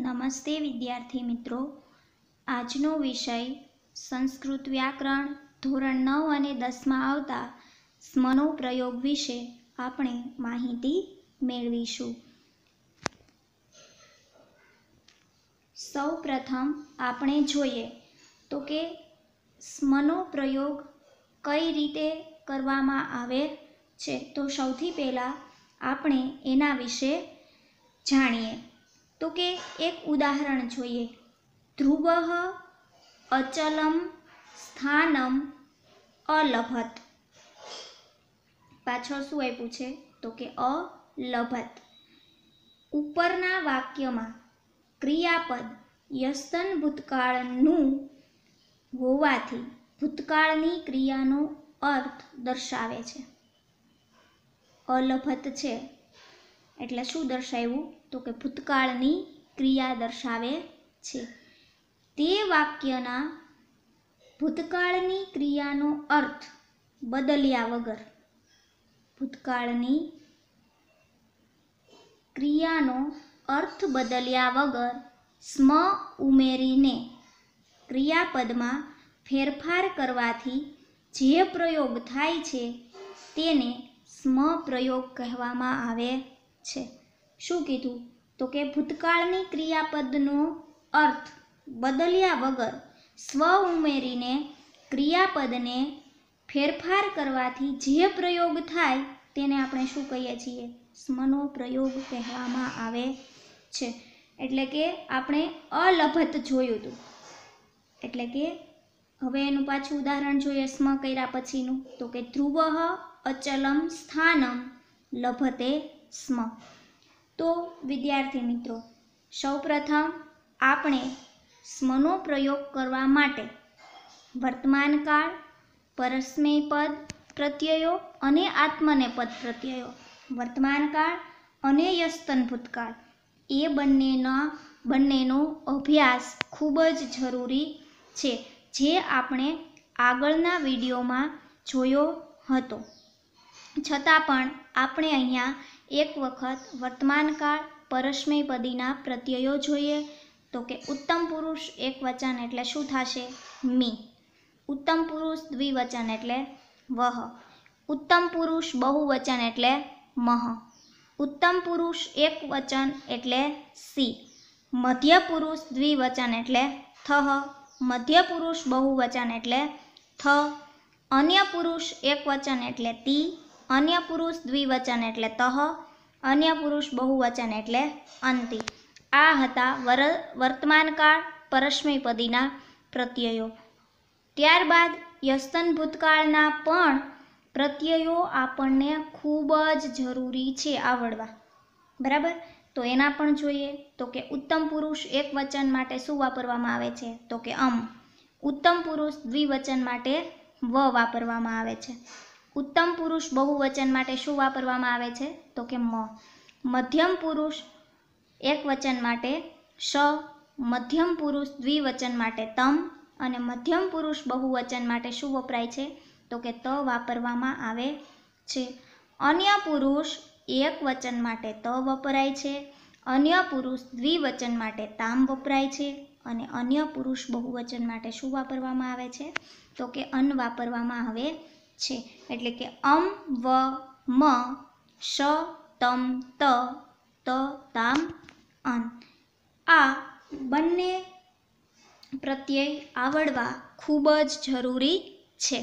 નમસ્તે વિદ્યાર્થી મિત્રો આજનો વિષય સંસ્કૃત વ્યાકરણ ધોરણ નવ અને દસમાં આવતા સ્મનો પ્રયોગ વિશે આપણે માહિતી મેળવીશું સૌ પ્રથમ આપણે જોઈએ તો કે સ્મનો પ્રયોગ કઈ રીતે કરવામાં આવે છે તો સૌથી પહેલાં આપણે એના વિશે જાણીએ તો કે એક ઉદાહરણ જોઈએ ધ્રુવ અચલમ સ્થાનમ અલભત પાછળ શું આપ્યું છે તો કે અલભત ઉપરના વાક્યમાં ક્રિયાપદ યસ્તન ભૂતકાળનું હોવાથી ભૂતકાળની ક્રિયાનો અર્થ દર્શાવે છે અલભત છે એટલે શું દર્શાવ્યું તો કે ભૂતકાળની ક્રિયા દર્શાવે છે તે વાક્યના ભૂતકાળની ક્રિયાનો અર્થ બદલ્યા વગર ભૂતકાળની ક્રિયાનો અર્થ બદલ્યા વગર સ્મ ઉમેરીને ક્રિયાપદમાં ફેરફાર કરવાથી જે પ્રયોગ થાય છે તેને સ્મ પ્રયોગ કહેવામાં આવે છે શું કીધું તો કે ભૂતકાળની ક્રિયાપદનો અર્થ બદલ્યા વગર સ્વ ઉમેરીને ક્રિયાપદને ફેરફાર કરવાથી જે પ્રયોગ થાય તેને આપણે શું કહીએ છીએ સ્મનો પ્રયોગ કહેવામાં આવે છે એટલે કે આપણે અલભત જોયું હતું એટલે કે હવે એનું પાછું ઉદાહરણ જોઈએ સ્મ કર્યા પછીનું તો કે ધ્રુવ અચલમ સ્થાનમ લભતે સ્મ તો વિદ્યાર્થી મિત્રો સૌપ્રથમ આપણે સ્મનો પ્રયોગ કરવા માટે વર્તમાનકાળ પરસ્મય પદ પ્રત્યયો અને આત્મને પદ પ્રત્યયો વર્તમાનકાળ અને યસ્તન ભૂતકાળ એ બંનેના બંનેનો અભ્યાસ ખૂબ જ જરૂરી છે જે આપણે આગળના વિડીયોમાં જોયો હતો છતાં પણ આપણે અહીંયા એક વખત વર્તમાનકાળ પરસ્મયપદીના પ્રત્યયો જોઈએ તો કે ઉત્તમ પુરુષ એક વચન એટલે શું થશે મી ઉત્તમ પુરુષ દ્વિવચન એટલે વહ ઉત્તમ પુરુષ બહુવચન એટલે મહ ઉત્તમ પુરુષ એક વચન એટલે સી મધ્ય પુરુષ દ્વિવચન એટલે થહ મધ્ય પુરુષ બહુવચન એટલે થ અન્ય પુરુષ એકવચન એટલે તી અન્ય પુરુષ દ્વિવચન એટલે તહ અન્ય પુરુષ બહુવચન એટલે અંતિ આ હતા વર વર્તમાનકાળ પરસ્મૈપદીના પ્રત્યયો ત્યારબાદ યસ્તન ભૂતકાળના પણ પ્રત્યયો આપણને ખૂબ જ જરૂરી છે આવડવા બરાબર તો એના પણ જોઈએ તો કે ઉત્તમ પુરુષ એક વચન માટે શું વાપરવામાં આવે છે તો કે અમ ઉત્તમ પુરુષ દ્વિવચન માટે વ વાપરવામાં આવે છે ઉત્તમ પુરુષ બહુવચન માટે શું વાપરવામાં આવે છે તો કે મ મધ્યમ પુરુષ એક વચન માટે શ મધ્યમ પુરુષ દ્વિવચન માટે તમ અને મધ્યમ પુરુષ બહુવચન માટે શું વપરાય છે તો કે ત વાપરવામાં આવે છે અન્ય પુરુષ એક વચન માટે ત વપરાય છે અન્ય પુરુષ દ્વિવચન માટે તામ વપરાય છે અને અન્ય પુરુષ બહુવચન માટે શું વાપરવામાં આવે છે તો કે અન વાપરવામાં આવે છે એટલે કે અમ વ મ શ તમ ત ત તામ અન આ બંને પ્રત્યય આવડવા ખૂબ જ જરૂરી છે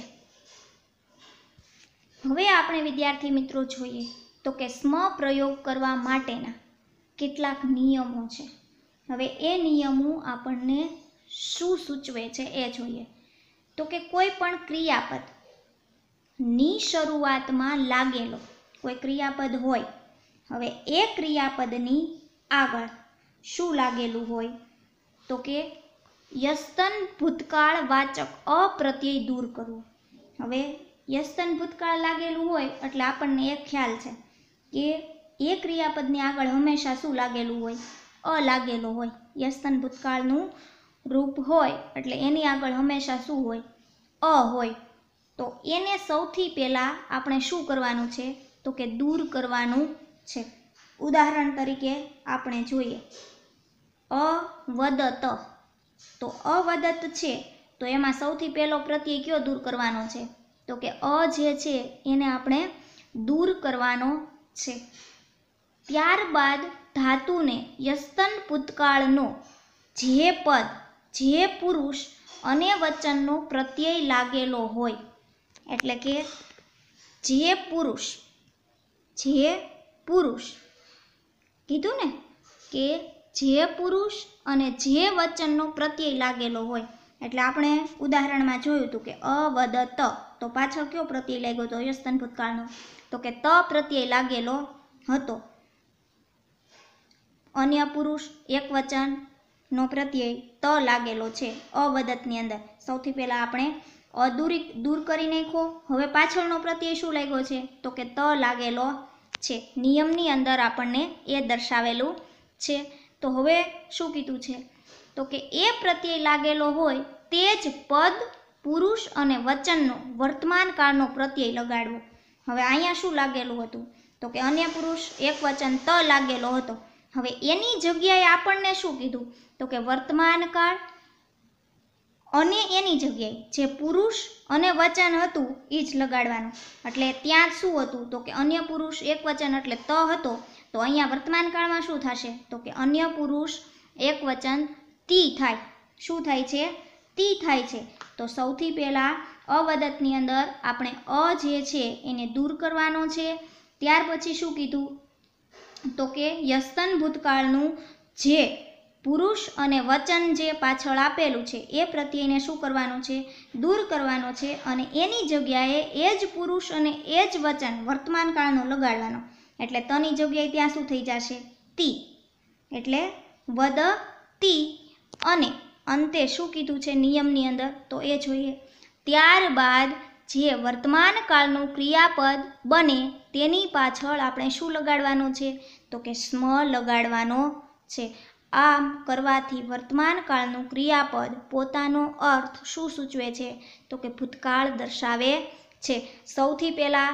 હવે આપણે વિદ્યાર્થી મિત્રો જોઈએ તો કે સ્મ પ્રયોગ કરવા માટેના કેટલાક નિયમો છે હવે એ નિયમો આપણને શું સૂચવે છે એ જોઈએ તો કે કોઈ પણ ક્રિયાપદ ની શરૂઆતમાં લાગેલો કોઈ ક્રિયાપદ હોય હવે એ ક્રિયાપદની આગળ શું લાગેલું હોય તો કે યસ્તન ભૂતકાળ વાચક અપ્રત્યય દૂર કરવું હવે યસ્તન ભૂતકાળ લાગેલું હોય એટલે આપણને એ ખ્યાલ છે કે એ ક્રિયાપદની આગળ હંમેશા શું લાગેલું હોય અ લાગેલો હોય યસ્તન ભૂતકાળનું રૂપ હોય એટલે એની આગળ હંમેશા શું હોય અ હોય તો એને સૌથી પહેલાં આપણે શું કરવાનું છે તો કે દૂર કરવાનું છે ઉદાહરણ તરીકે આપણે જોઈએ અવદત તો અવદત છે તો એમાં સૌથી પહેલો પ્રત્યય કયો દૂર કરવાનો છે તો કે અ જે છે એને આપણે દૂર કરવાનો છે ત્યારબાદ ધાતુને યસ્તન ભૂતકાળનો જે પદ જે પુરુષ અને વચનનો પ્રત્યય લાગેલો હોય એટલે કે જે પુરુષ જે પુરુષ કીધું ને કે જે પુરુષ અને જે વચનનો પ્રત્યય લાગેલો હોય એટલે આપણે ઉદાહરણમાં જોયું હતું કે અવદત તો પાછળ કયો પ્રત્યય લાગ્યો હતો યસ્તન ભૂતકાળનો તો કે ત પ્રત્યય લાગેલો હતો અન્ય પુરુષ એક વચનનો પ્રત્યય ત લાગેલો છે અવદતની અંદર સૌથી પહેલાં આપણે અદૂરી દૂર કરી નાખ્યો હવે પાછળનો પ્રત્યય શું લાગ્યો છે તો કે ત લાગેલો છે નિયમની અંદર આપણને એ દર્શાવેલું છે તો હવે શું કીધું છે તો કે એ પ્રત્યય લાગેલો હોય તે જ પદ પુરુષ અને વચનનો વર્તમાન કાળનો પ્રત્યય લગાડવો હવે અહીંયા શું લાગેલું હતું તો કે અન્ય પુરુષ એક વચન ત લાગેલો હતો હવે એની જગ્યાએ આપણને શું કીધું તો કે વર્તમાન કાળ અને એની જગ્યાએ જે પુરુષ અને વચન હતું એ જ લગાડવાનું એટલે ત્યાં શું હતું તો કે અન્ય પુરુષ એક વચન એટલે ત હતો તો અહીંયા વર્તમાન કાળમાં શું થશે તો કે અન્ય પુરુષ એક વચન તી થાય શું થાય છે તી થાય છે તો સૌથી પહેલાં અવદતની અંદર આપણે અ જે છે એને દૂર કરવાનો છે ત્યાર પછી શું કીધું તો કે યસ્તન ભૂતકાળનું જે પુરુષ અને વચન જે પાછળ આપેલું છે એ પ્રત્યયને શું કરવાનું છે દૂર કરવાનો છે અને એની જગ્યાએ એ જ પુરુષ અને એ જ વચન વર્તમાન કાળનો લગાડવાનો એટલે તની જગ્યાએ ત્યાં શું થઈ જશે તી એટલે વદ તી અને અંતે શું કીધું છે નિયમની અંદર તો એ જોઈએ ત્યારબાદ જે વર્તમાન કાળનું ક્રિયાપદ બને તેની પાછળ આપણે શું લગાડવાનું છે તો કે સ્મ લગાડવાનો છે આમ કરવાથી વર્તમાન કાળનું ક્રિયાપદ પોતાનો અર્થ શું સૂચવે છે તો કે ભૂતકાળ દર્શાવે છે સૌથી પહેલાં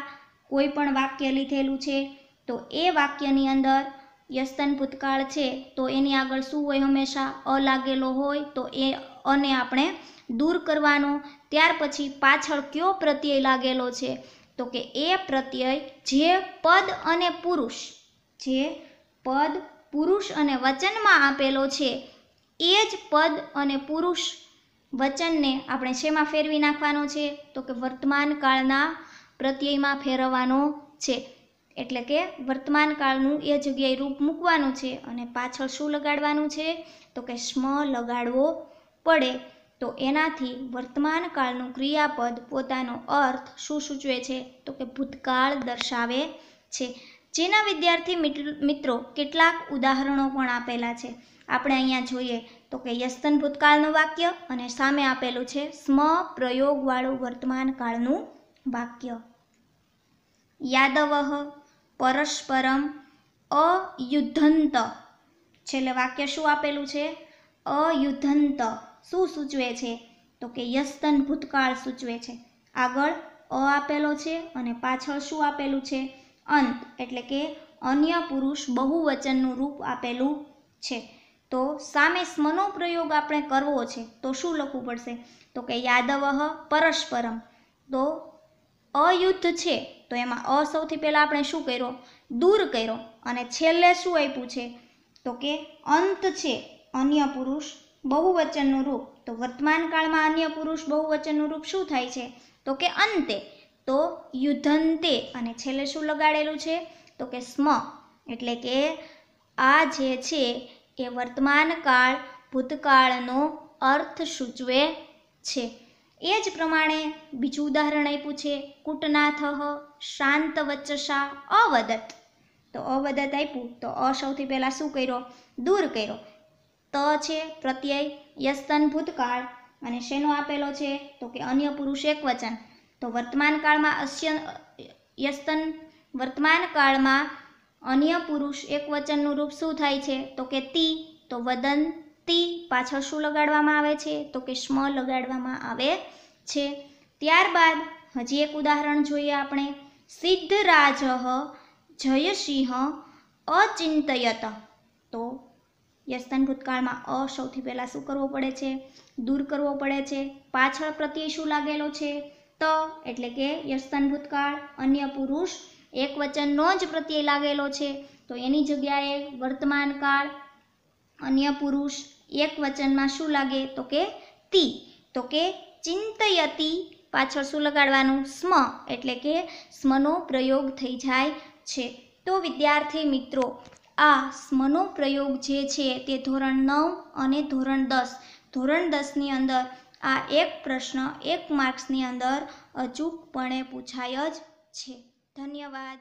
કોઈ પણ વાક્ય લીધેલું છે તો એ વાક્યની અંદર યસ્તન ભૂતકાળ છે તો એની આગળ શું હોય હંમેશા અ લાગેલો હોય તો એ અને આપણે દૂર કરવાનો ત્યાર પછી પાછળ કયો પ્રત્યય લાગેલો છે તો કે એ પ્રત્યય જે પદ અને પુરુષ જે પદ પુરુષ અને વચનમાં આપેલો છે એ જ પદ અને પુરુષ વચનને આપણે શેમાં ફેરવી નાખવાનો છે તો કે વર્તમાન કાળના પ્રત્યયમાં ફેરવવાનો છે એટલે કે વર્તમાન કાળનું એ જગ્યાએ રૂપ મૂકવાનું છે અને પાછળ શું લગાડવાનું છે તો કે સ્મ લગાડવો પડે તો એનાથી વર્તમાન કાળનું ક્રિયાપદ પોતાનો અર્થ શું સૂચવે છે તો કે ભૂતકાળ દર્શાવે છે જેના વિદ્યાર્થી મિત્રો કેટલાક ઉદાહરણો પણ આપેલા છે આપણે અહીંયા જોઈએ તો કે યસ્તન ભૂતકાળનું વાક્ય અને સામે આપેલું છે સ્મ પ્રયોગવાળું વર્તમાન કાળનું વાક્ય યાદવ પરસ્પરમ અયુદ્ધંત છેલ્લે વાક્ય શું આપેલું છે અયુદ્ધંત શું સૂચવે છે તો કે યસ્તન ભૂતકાળ સૂચવે છે આગળ અ આપેલો છે અને પાછળ શું આપેલું છે અંત એટલે કે અન્ય પુરુષ બહુવચનનું રૂપ આપેલું છે તો સામે સ્મનો પ્રયોગ આપણે કરવો છે તો શું લખવું પડશે તો કે યાદવહ પરસ્પરમ તો અયુદ્ધ છે તો એમાં અ સૌથી પહેલાં આપણે શું કર્યો દૂર કર્યો અને છેલ્લે શું આપ્યું છે તો કે અંત છે અન્ય પુરુષ બહુવચનનું રૂપ તો વર્તમાન કાળમાં અન્ય પુરુષ બહુવચનનું રૂપ શું થાય છે તો કે અંતે તો યુદ્ધંતે અને છેલ્લે શું લગાડેલું છે તો કે સ્મ એટલે કે આ જે છે એ વર્તમાન કાળ ભૂતકાળનો અર્થ સૂચવે છે એ જ પ્રમાણે બીજું ઉદાહરણ આપ્યું છે કૂટનાથ શાંત વચ્ચસા અવદત તો અવદત આપ્યું તો અ સૌથી પહેલાં શું કર્યો દૂર કર્યો ત છે પ્રત્યય યસ્તન ભૂતકાળ અને શેનો આપેલો છે તો કે અન્ય પુરુષ એક વચન તો વર્તમાન કાળમાં અસ્ય યસ્તન વર્તમાન કાળમાં અન્ય પુરુષ એક વચનનું રૂપ શું થાય છે તો કે તી તો વદન તી પાછળ શું લગાડવામાં આવે છે તો કે સ્મ લગાડવામાં આવે છે ત્યારબાદ હજી એક ઉદાહરણ જોઈએ આપણે સિદ્ધરાજ જયસિંહ અચિંતયત તો યસ્તન ભૂતકાળમાં અ સૌથી પહેલાં શું કરવો પડે છે દૂર કરવો પડે છે પાછળ પ્રત્યે શું લાગેલો છે ત એટલે કે યસ્તન ભૂતકાળ અન્ય પુરુષ એક વચનનો જ પ્રત્યય લાગેલો છે તો એની જગ્યાએ વર્તમાન કાળ અન્ય પુરુષ એક વચનમાં શું લાગે તો કે તી તો કે ચિંતયતી પાછળ શું લગાડવાનું સ્મ એટલે કે સ્મનો પ્રયોગ થઈ જાય છે તો વિદ્યાર્થી મિત્રો આ સ્મનો પ્રયોગ જે છે તે ધોરણ નવ અને ધોરણ દસ ધોરણ દસની અંદર આ એક પ્રશ્ન એક માર્ક્સની અંદર અચૂકપણે પૂછાય જ છે ધન્યવાદ